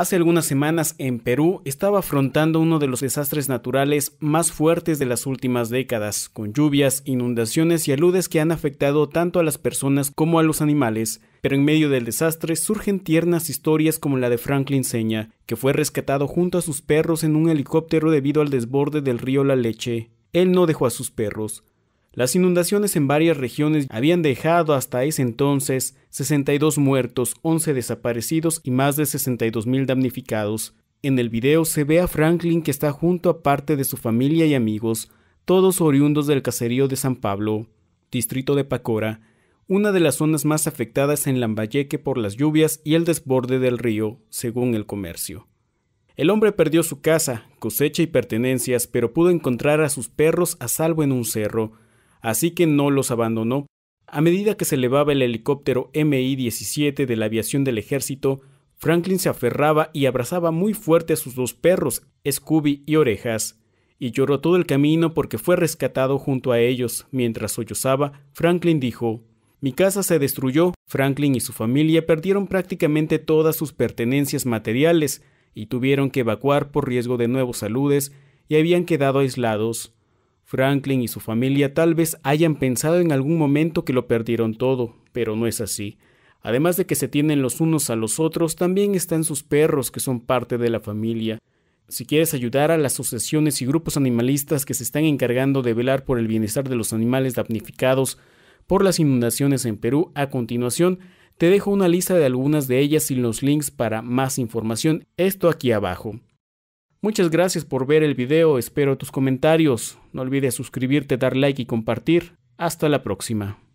Hace algunas semanas en Perú estaba afrontando uno de los desastres naturales más fuertes de las últimas décadas, con lluvias, inundaciones y aludes que han afectado tanto a las personas como a los animales. Pero en medio del desastre surgen tiernas historias como la de Franklin Seña, que fue rescatado junto a sus perros en un helicóptero debido al desborde del río La Leche. Él no dejó a sus perros, las inundaciones en varias regiones habían dejado hasta ese entonces 62 muertos, 11 desaparecidos y más de 62.000 mil damnificados. En el video se ve a Franklin que está junto a parte de su familia y amigos, todos oriundos del caserío de San Pablo, distrito de Pacora, una de las zonas más afectadas en Lambayeque por las lluvias y el desborde del río, según el comercio. El hombre perdió su casa, cosecha y pertenencias, pero pudo encontrar a sus perros a salvo en un cerro, así que no los abandonó. A medida que se elevaba el helicóptero MI-17 de la aviación del ejército, Franklin se aferraba y abrazaba muy fuerte a sus dos perros, Scooby y Orejas, y lloró todo el camino porque fue rescatado junto a ellos. Mientras sollozaba, Franklin dijo, Mi casa se destruyó, Franklin y su familia perdieron prácticamente todas sus pertenencias materiales, y tuvieron que evacuar por riesgo de nuevos saludes, y habían quedado aislados. Franklin y su familia tal vez hayan pensado en algún momento que lo perdieron todo, pero no es así. Además de que se tienen los unos a los otros, también están sus perros que son parte de la familia. Si quieres ayudar a las asociaciones y grupos animalistas que se están encargando de velar por el bienestar de los animales damnificados por las inundaciones en Perú, a continuación te dejo una lista de algunas de ellas y los links para más información, esto aquí abajo. Muchas gracias por ver el video, espero tus comentarios. No olvides suscribirte, dar like y compartir. Hasta la próxima.